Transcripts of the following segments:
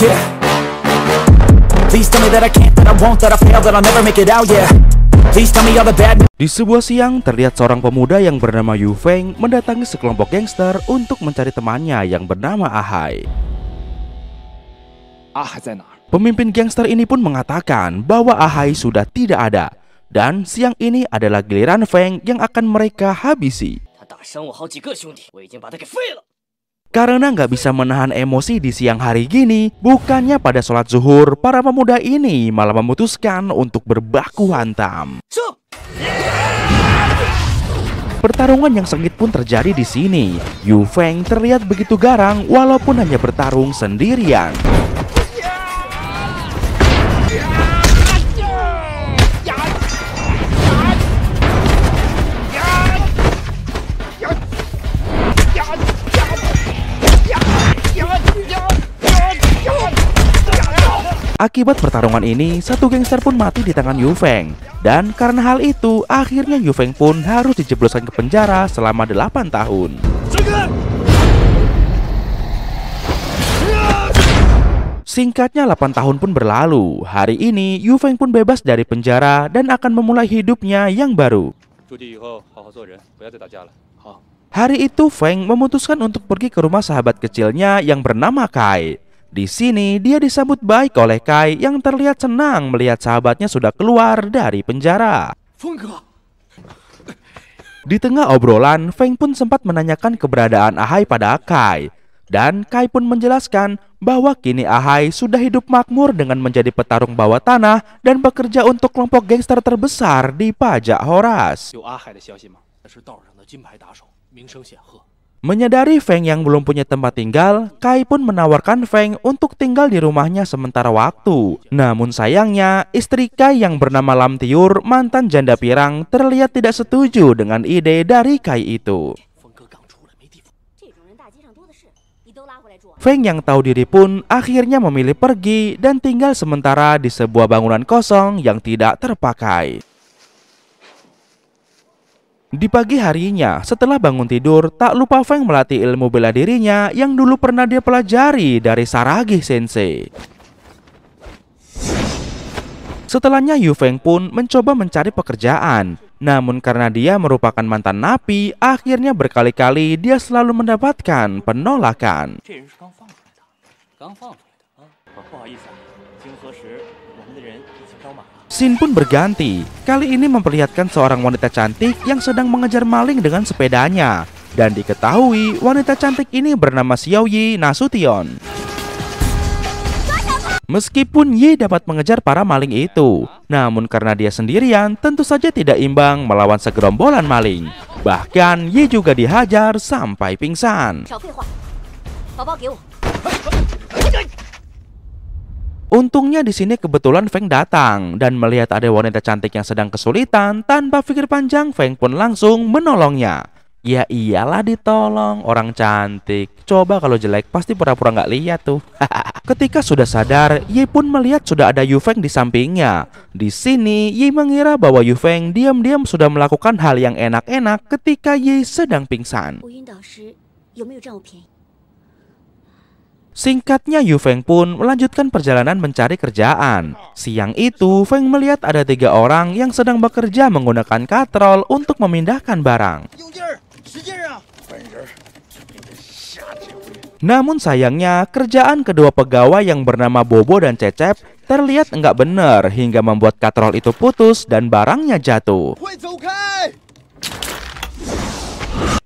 yeah Please tell me that I can't, that I won't, that I fail, that I'll never make it out, yeah Di sebuah siang, terlihat seorang pemuda yang bernama Yu Feng mendatangi sekelompok gangster untuk mencari temannya yang bernama Ahai. Ah, Pemimpin gangster ini pun mengatakan bahwa Ahai sudah tidak ada dan siang ini adalah giliran Feng yang akan mereka habisi. Karena nggak bisa menahan emosi di siang hari gini, bukannya pada sholat zuhur, para pemuda ini malah memutuskan untuk berbaku hantam. Pertarungan yang sengit pun terjadi di sini. Yu Feng terlihat begitu garang walaupun hanya bertarung sendirian. Akibat pertarungan ini, satu gangster pun mati di tangan Yu Feng. Dan karena hal itu, akhirnya Yu Feng pun harus dijebloskan ke penjara selama 8 tahun. Singkatnya 8 tahun pun berlalu. Hari ini, Yu Feng pun bebas dari penjara dan akan memulai hidupnya yang baru. Hari itu Feng memutuskan untuk pergi ke rumah sahabat kecilnya yang bernama Kai. Di sini dia disambut baik oleh Kai yang terlihat senang melihat sahabatnya sudah keluar dari penjara. Di tengah obrolan, Feng pun sempat menanyakan keberadaan Ahai pada Kai. Dan Kai pun menjelaskan bahwa kini Ahai sudah hidup makmur dengan menjadi petarung bawah tanah dan bekerja untuk kelompok gangster terbesar di pajak Horas. Menyadari Feng yang belum punya tempat tinggal, Kai pun menawarkan Feng untuk tinggal di rumahnya sementara waktu. Namun sayangnya, istri Kai yang bernama Lam Tiur, mantan janda pirang, terlihat tidak setuju dengan ide dari Kai itu. Feng yang tahu diri pun akhirnya memilih pergi dan tinggal sementara di sebuah bangunan kosong yang tidak terpakai. Di pagi harinya, setelah bangun tidur, tak lupa Feng melatih ilmu bela dirinya yang dulu pernah dia pelajari dari Saragi Sensei. Setelahnya Yu Feng pun mencoba mencari pekerjaan. Namun karena dia merupakan mantan napi, akhirnya berkali-kali dia selalu mendapatkan penolakan. Sin pun berganti. Kali ini memperlihatkan seorang wanita cantik yang sedang mengejar maling dengan sepedanya. Dan diketahui wanita cantik ini bernama Xiaoyi Nasution. Meskipun Yi dapat mengejar para maling itu, namun karena dia sendirian tentu saja tidak imbang melawan segerombolan maling. Bahkan Yi juga dihajar sampai pingsan. Untungnya di sini kebetulan Feng datang dan melihat ada wanita cantik yang sedang kesulitan, tanpa pikir panjang Feng pun langsung menolongnya. Ya iyalah ditolong orang cantik. Coba kalau jelek pasti pura-pura nggak lihat tuh. Ketika sudah sadar, Yi pun melihat sudah ada Yu Feng di sampingnya. Di sini Yi mengira bahwa Yu Feng diam-diam sudah melakukan hal yang enak-enak ketika Yi sedang pingsan. Singkatnya Yu Feng pun melanjutkan perjalanan mencari kerjaan. Siang itu, Feng melihat ada tiga orang yang sedang bekerja menggunakan katrol untuk memindahkan barang. Namun sayangnya, kerjaan kedua pegawai yang bernama Bobo dan Cecep terlihat enggak benar hingga membuat katrol itu putus dan barangnya jatuh.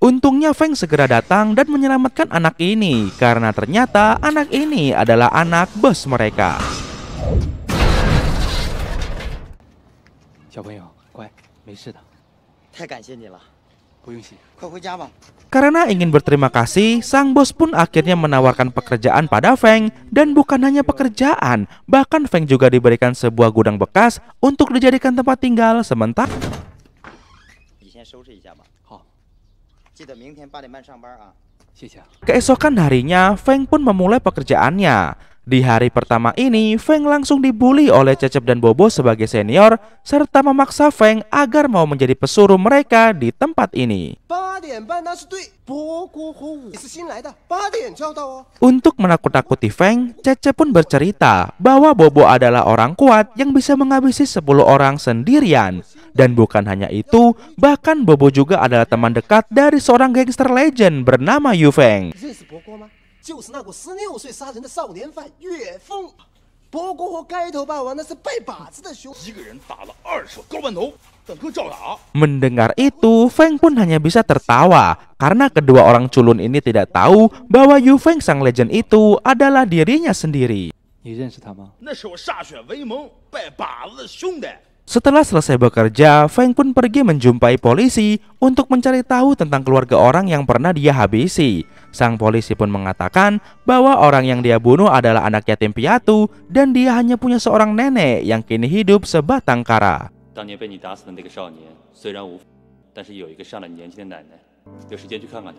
Untungnya Feng segera datang dan menyelamatkan anak ini karena ternyata anak ini adalah anak bos mereka. Eh, karena ingin berterima kasih, sang bos pun akhirnya menawarkan pekerjaan pada Feng dan bukan hanya pekerjaan, bahkan Feng juga diberikan sebuah gudang bekas untuk dijadikan tempat tinggal sementara. Keesokan harinya, Feng pun memulai pekerjaannya. Di hari pertama ini, Feng langsung dibully oleh Cecep dan Bobo sebagai senior, serta memaksa Feng agar mau menjadi pesuruh mereka di tempat ini. Untuk menakut-nakuti Feng, Cecep pun bercerita bahwa Bobo adalah orang kuat yang bisa menghabisi 10 orang sendirian. Dan bukan hanya itu, bahkan Bobo juga adalah teman dekat dari seorang gangster legend bernama Yu Feng. Mendengar itu, Feng pun hanya bisa tertawa karena kedua orang culun ini tidak tahu bahwa Yu Feng sang legend itu adalah dirinya sendiri. Setelah selesai bekerja, Feng pun pergi menjumpai polisi untuk mencari tahu tentang keluarga orang yang pernah dia habisi. Sang polisi pun mengatakan bahwa orang yang dia bunuh adalah anak yatim piatu dan dia hanya punya seorang nenek yang kini hidup sebatang kara. Kan?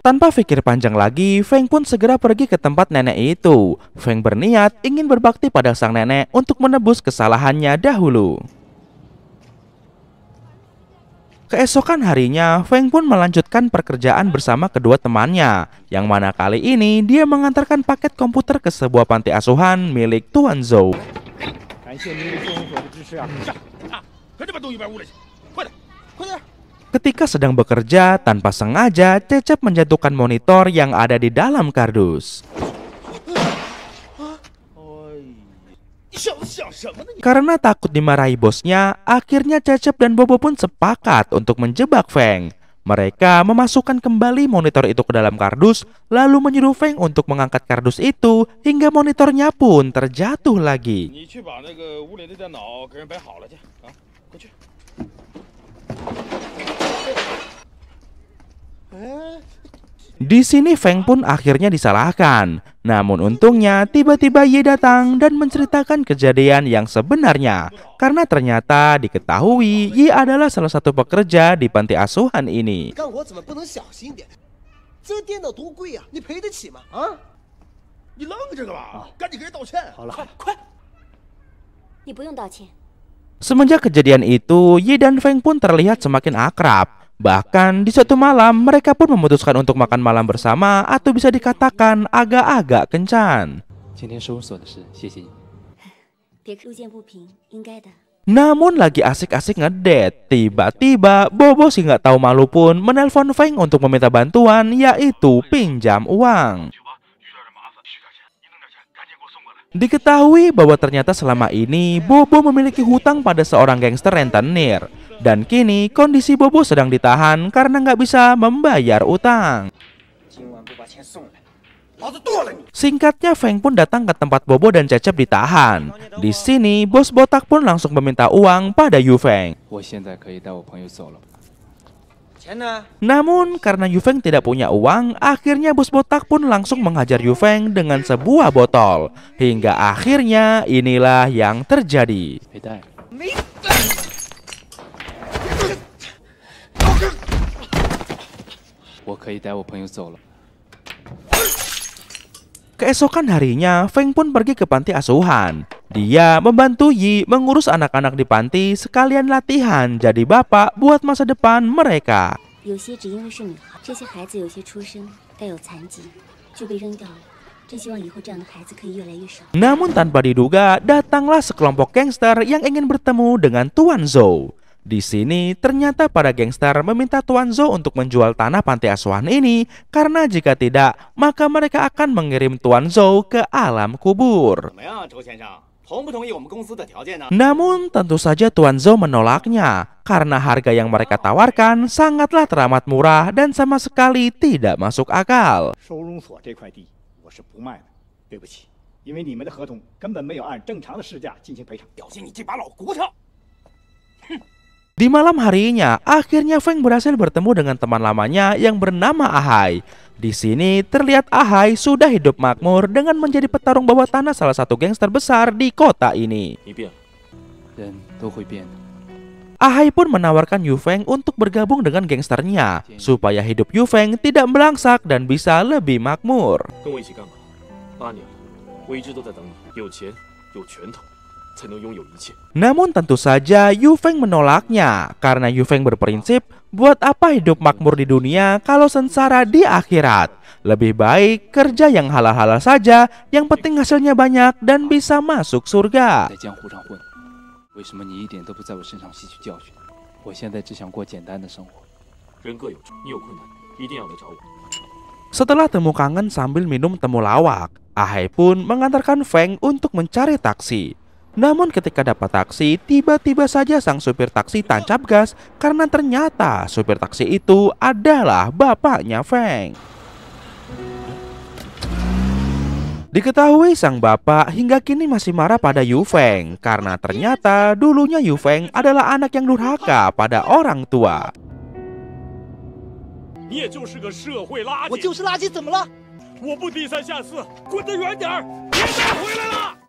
Tanpa pikir panjang lagi, Feng pun segera pergi ke tempat nenek itu. Feng berniat ingin berbakti pada sang nenek untuk menebus kesalahannya dahulu. Keesokan harinya, Feng pun melanjutkan pekerjaan bersama kedua temannya, yang mana kali ini dia mengantarkan paket komputer ke sebuah panti asuhan milik Tuan Zhou. Ketika sedang bekerja, tanpa sengaja Cecep menjatuhkan monitor yang ada di dalam kardus. Karena takut dimarahi bosnya, akhirnya Cecep dan Bobo pun sepakat untuk menjebak Feng. Mereka memasukkan kembali monitor itu ke dalam kardus, lalu menyuruh Feng untuk mengangkat kardus itu hingga monitornya pun terjatuh lagi. Di sini Feng pun akhirnya disalahkan. Namun untungnya tiba-tiba Ye datang dan menceritakan kejadian yang sebenarnya karena ternyata diketahui Ye adalah salah satu pekerja di panti asuhan ini. Semenjak kejadian itu, Yi dan Feng pun terlihat semakin akrab. Bahkan di suatu malam mereka pun memutuskan untuk makan malam bersama atau bisa dikatakan agak-agak kencan. Namun lagi asik-asik ngedet, tiba-tiba Bobo sih nggak tahu malu pun menelpon Feng untuk meminta bantuan yaitu pinjam uang. Diketahui bahwa ternyata selama ini Bobo memiliki hutang pada seorang gangster rentenir dan kini kondisi Bobo sedang ditahan karena nggak bisa membayar utang. Singkatnya Feng pun datang ke tempat Bobo dan Cecep ditahan. Di sini bos botak pun langsung meminta uang pada Yu Feng. Namun karena Yufeng tidak punya uang, akhirnya bos botak pun langsung menghajar Yufeng dengan sebuah botol. Hingga akhirnya inilah yang terjadi. Keesokan harinya, Feng pun pergi ke panti asuhan. Dia membantu Yi mengurus anak-anak di panti sekalian latihan jadi bapak buat masa depan mereka. Namun tanpa diduga, datanglah sekelompok gangster yang ingin bertemu dengan Tuan Zhou. Di sini, ternyata para gangster meminta Tuan Zhou untuk menjual tanah panti asuhan ini karena jika tidak, maka mereka akan mengirim Tuan Zhou ke alam kubur. Namun tentu saja Tuan Zhou menolaknya karena harga yang mereka tawarkan sangatlah teramat murah dan sama sekali tidak masuk akal. Di malam harinya, akhirnya Feng berhasil bertemu dengan teman lamanya yang bernama Ahai. Di sini terlihat Ahai sudah hidup makmur dengan menjadi petarung bawah tanah salah satu gangster besar di kota ini. Ahai pun menawarkan Yu Feng untuk bergabung dengan gangsternya supaya hidup Yu Feng tidak melangsak dan bisa lebih makmur. Namun tentu saja Yu Feng menolaknya karena Yu Feng berprinsip buat apa hidup makmur di dunia kalau sengsara di akhirat. Lebih baik kerja yang halal-halal saja, yang penting hasilnya banyak dan bisa masuk surga. Setelah temu kangen sambil minum temulawak, Ahai pun mengantarkan Feng untuk mencari taksi. Namun ketika dapat taksi, tiba-tiba saja sang supir taksi tancap gas karena ternyata supir taksi itu adalah bapaknya Feng. Diketahui sang bapak hingga kini masih marah pada Yu Feng karena ternyata dulunya Yu Feng adalah anak yang durhaka pada orang tua.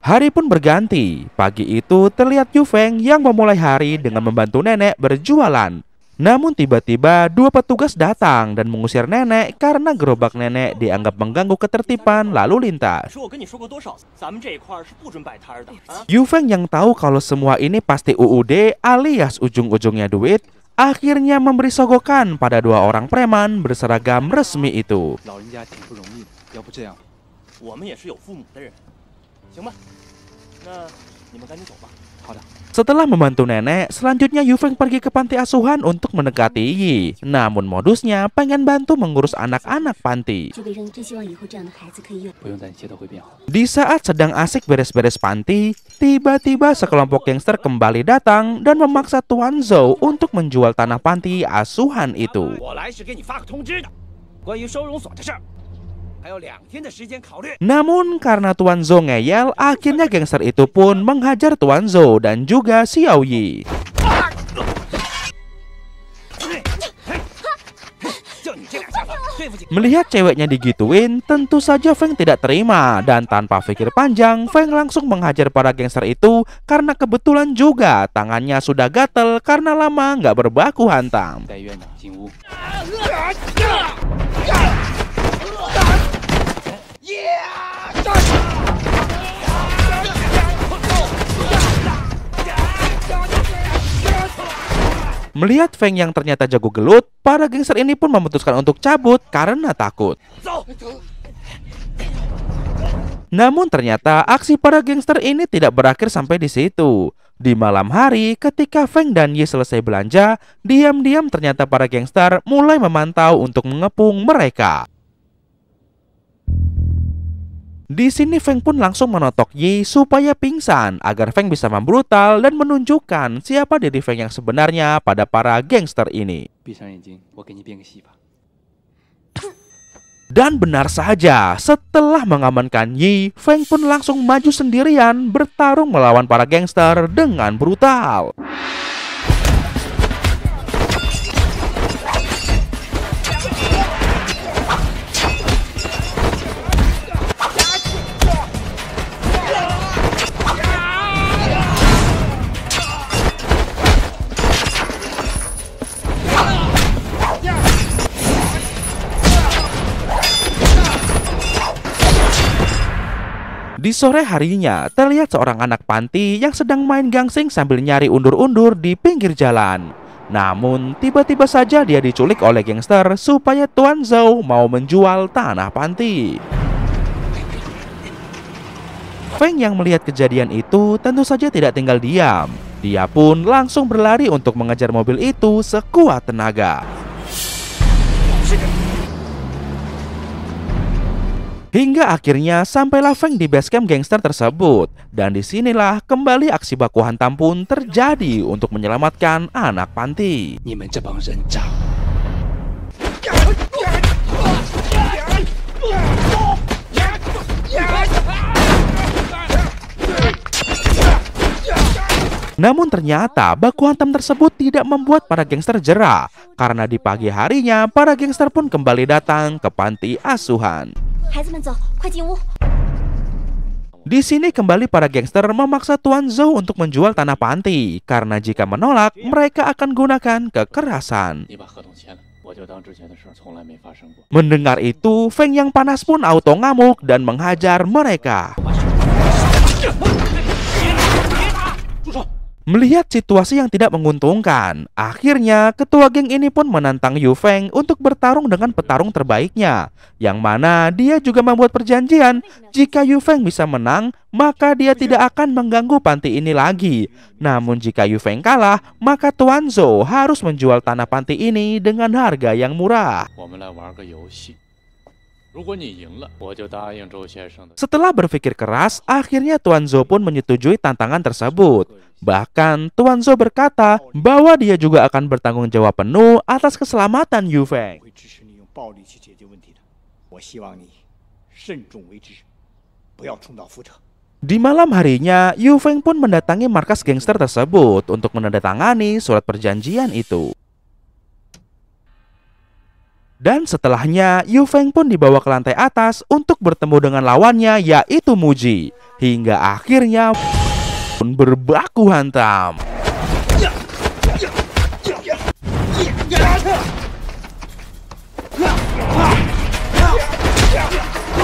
Hari pun berganti. Pagi itu terlihat Yu Feng yang memulai hari dengan membantu nenek berjualan. Namun tiba-tiba dua petugas datang dan mengusir nenek karena gerobak nenek dianggap mengganggu ketertiban lalu lintas. Yu Feng yang tahu kalau semua ini pasti UUD alias ujung-ujungnya duit, akhirnya memberi sogokan pada dua orang preman berseragam resmi itu. Setelah membantu nenek, selanjutnya Yu Feng pergi ke panti asuhan untuk mendekati Yi. Namun modusnya pengen bantu mengurus anak-anak panti. Di saat sedang asik beres-beres panti, tiba-tiba sekelompok gangster kembali datang dan memaksa Tuan Zhou untuk menjual tanah panti asuhan itu. Namun karena Tuan Zhou ngeyel, akhirnya gangster itu pun menghajar Tuan Zhou dan juga Xiao Yi. Melihat ceweknya digituin, tentu saja Feng tidak terima dan tanpa pikir panjang, Feng langsung menghajar para gangster itu karena kebetulan juga tangannya sudah gatel karena lama nggak berbaku hantam. Melihat Feng yang ternyata jago gelut, para gangster ini pun memutuskan untuk cabut karena takut. Namun ternyata aksi para gangster ini tidak berakhir sampai di situ. Di malam hari, ketika Feng dan Yi selesai belanja, diam-diam ternyata para gangster mulai memantau untuk mengepung mereka. Di sini Feng pun langsung menotok Yi supaya pingsan agar Feng bisa membrutal dan menunjukkan siapa diri Feng yang sebenarnya pada para gangster ini. Dan benar saja, setelah mengamankan Yi, Feng pun langsung maju sendirian bertarung melawan para gangster dengan brutal. Di sore harinya, terlihat seorang anak panti yang sedang main gangsing sambil nyari undur-undur di pinggir jalan. Namun, tiba-tiba saja dia diculik oleh gangster supaya Tuan Zhao mau menjual tanah panti. Feng yang melihat kejadian itu tentu saja tidak tinggal diam. Dia pun langsung berlari untuk mengejar mobil itu sekuat tenaga. Hingga akhirnya sampailah Feng di base camp gangster tersebut. Dan disinilah kembali aksi baku hantam pun terjadi untuk menyelamatkan anak panti. Namun ternyata baku hantam tersebut tidak membuat para gangster jerah karena di pagi harinya para gangster pun kembali datang ke panti asuhan. Di sini kembali para gangster memaksa Tuan Zhou untuk menjual tanah panti karena jika menolak mereka akan gunakan kekerasan. Mendengar itu, Feng yang panas pun auto ngamuk dan menghajar mereka. Melihat situasi yang tidak menguntungkan, akhirnya ketua geng ini pun menantang Yu Feng untuk bertarung dengan petarung terbaiknya, yang mana dia juga membuat perjanjian jika Yu Feng bisa menang, maka dia tidak akan mengganggu panti ini lagi. Namun jika Yu Feng kalah, maka Tuan Zhou harus menjual tanah panti ini dengan harga yang murah. Setelah berpikir keras, akhirnya Tuan Zhou pun menyetujui tantangan tersebut. Bahkan Tuan Zhou berkata bahwa dia juga akan bertanggung jawab penuh atas keselamatan Yu Feng. Di malam harinya, Yu Feng pun mendatangi markas gangster tersebut untuk menandatangani surat perjanjian itu. Dan setelahnya, Yu Feng pun dibawa ke lantai atas untuk bertemu dengan lawannya yaitu Muji. Hingga akhirnya pun berbaku hantam.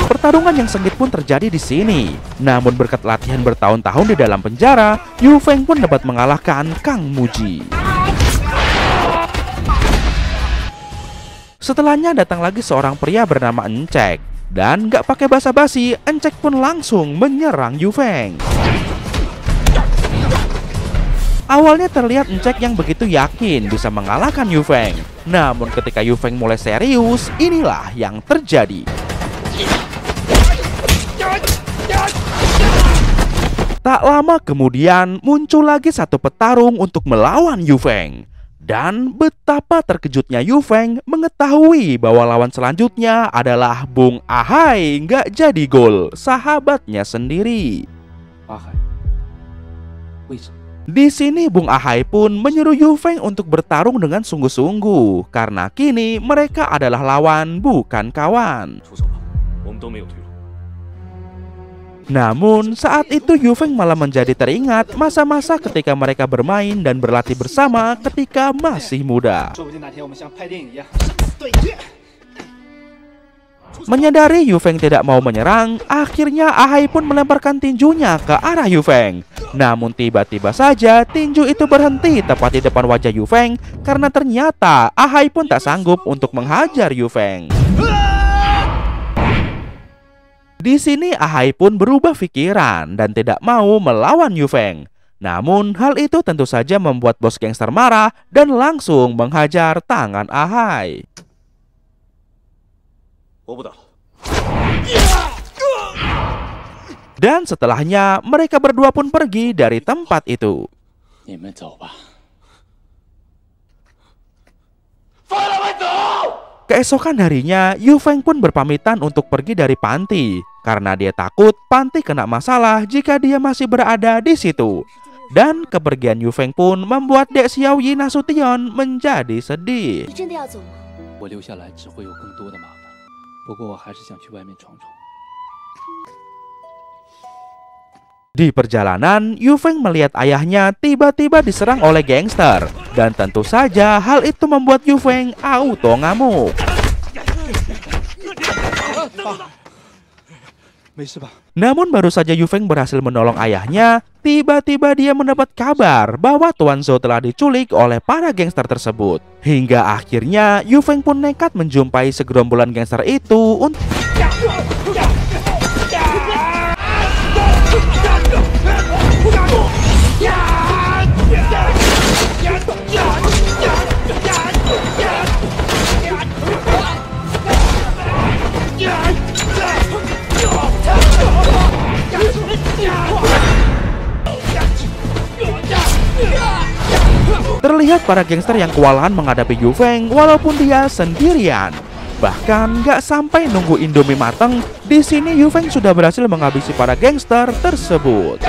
Pertarungan yang sengit pun terjadi di sini. Namun berkat latihan bertahun-tahun di dalam penjara, Yu Feng pun dapat mengalahkan Kang Muji. Setelahnya datang lagi seorang pria bernama Encek. Dan gak pakai basa-basi, Encek pun langsung menyerang Yufeng. Awalnya terlihat Encek yang begitu yakin bisa mengalahkan Yufeng. Namun ketika Yufeng mulai serius, inilah yang terjadi. Tak lama kemudian muncul lagi satu petarung untuk melawan Yufeng. Dan betapa terkejutnya Yu Feng mengetahui bahwa lawan selanjutnya adalah Bung Ahai nggak jadi gol, sahabatnya sendiri. Di sini Bung Ahai pun menyuruh Yu Feng untuk bertarung dengan sungguh-sungguh karena kini mereka adalah lawan bukan kawan. Namun, saat itu Feng malah menjadi teringat masa-masa ketika mereka bermain dan berlatih bersama ketika masih muda. Menyadari Yufeng tidak mau menyerang, akhirnya Ahai pun melemparkan tinjunya ke arah Yufeng. Namun tiba-tiba saja tinju itu berhenti tepat di depan wajah Yufeng karena ternyata Ahai pun tak sanggup untuk menghajar Yufeng. Di sini Ahai pun berubah pikiran dan tidak mau melawan Yu Feng. Namun hal itu tentu saja membuat bos gangster marah dan langsung menghajar tangan Ahai. Oh, dan setelahnya mereka berdua pun pergi dari tempat itu. Keesokan harinya, Yu Feng pun berpamitan untuk pergi dari panti karena dia takut panti kena masalah jika dia masih berada di situ. Dan kepergian Yu Feng pun membuat Dek Xiao Yi Nasution menjadi sedih. Di perjalanan, Yu Feng melihat ayahnya tiba-tiba diserang oleh gangster. Dan tentu saja hal itu membuat Yu Feng auto ngamuk. Namun baru saja Yu Feng berhasil menolong ayahnya, tiba-tiba dia mendapat kabar bahwa Tuan Zhou telah diculik oleh para gangster tersebut. Hingga akhirnya Yu Feng pun nekat menjumpai segerombolan gangster itu untuk... Terlihat para gangster yang kewalahan menghadapi Yu Feng walaupun dia sendirian. Bahkan gak sampai nunggu Indomie mateng, di sini Yu Feng sudah berhasil menghabisi para gangster tersebut.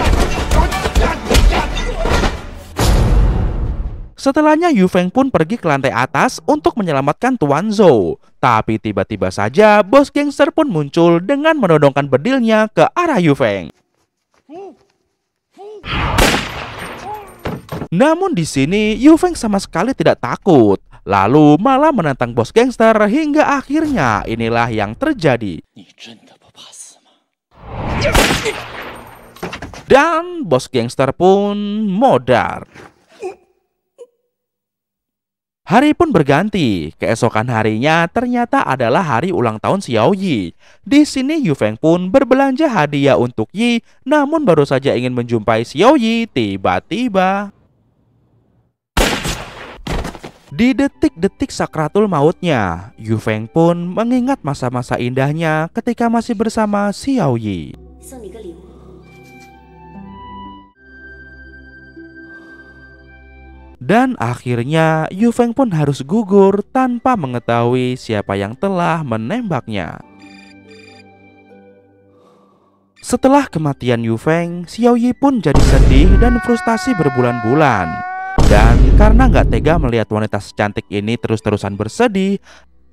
Setelahnya Yu Feng pun pergi ke lantai atas untuk menyelamatkan Tuan Zhou. Tapi tiba-tiba saja bos gangster pun muncul dengan menodongkan bedilnya ke arah Yu Feng. Namun di sini Yu Feng sama sekali tidak takut. Lalu malah menantang bos gangster hingga akhirnya inilah yang terjadi. Dan bos gangster pun modar. Hari pun berganti. Keesokan harinya ternyata adalah hari ulang tahun Xiao Yi. Di sini Yu Feng pun berbelanja hadiah untuk Yi, namun baru saja ingin menjumpai Xiao Yi, tiba-tiba di detik-detik sakratul mautnya, Yu Feng pun mengingat masa-masa indahnya ketika masih bersama Xiao Yi. Dan akhirnya Yu Feng pun harus gugur tanpa mengetahui siapa yang telah menembaknya. Setelah kematian Yu Feng, Xiao Yi pun jadi sedih dan frustasi berbulan-bulan. Dan karena nggak tega melihat wanita secantik ini terus-terusan bersedih,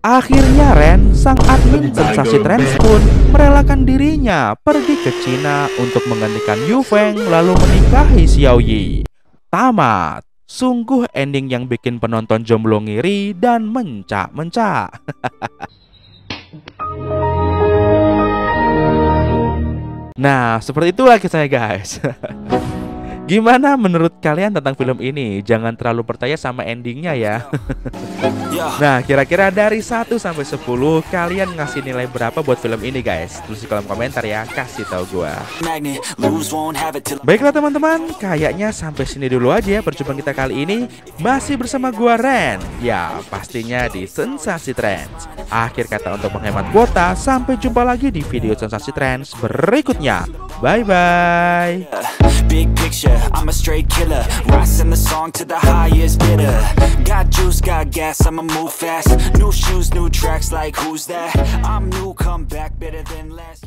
Akhirnya Ren, sang admin sensasi Trends pun merelakan dirinya pergi ke Cina untuk menggantikan Yu Feng lalu menikahi Xiao Yi. Tamat. Sungguh ending yang bikin penonton jomblo ngiri dan mencak-mencak. nah, seperti itulah kisahnya guys. Gimana menurut kalian tentang film ini? Jangan terlalu percaya sama endingnya ya. Iya. ya. nah, kira-kira dari 1 sampai 10 kalian ngasih nilai berapa buat film ini, guys? Tulis di kolom komentar ya, kasih tahu gue. Baiklah teman-teman, kayaknya sampai sini dulu aja ya perjumpaan kita kali ini. Masih bersama gua Ren. Ya, pastinya di Sensasi Trends. Akhir kata untuk menghemat kuota, sampai jumpa lagi di video Sensasi Trends berikutnya. Bye bye. big picture I'm a straight killer Rising the song to the highest bidder Got juice, got gas, I'ma move fast New shoes, new tracks, like who's that? I'm new, come back, better than last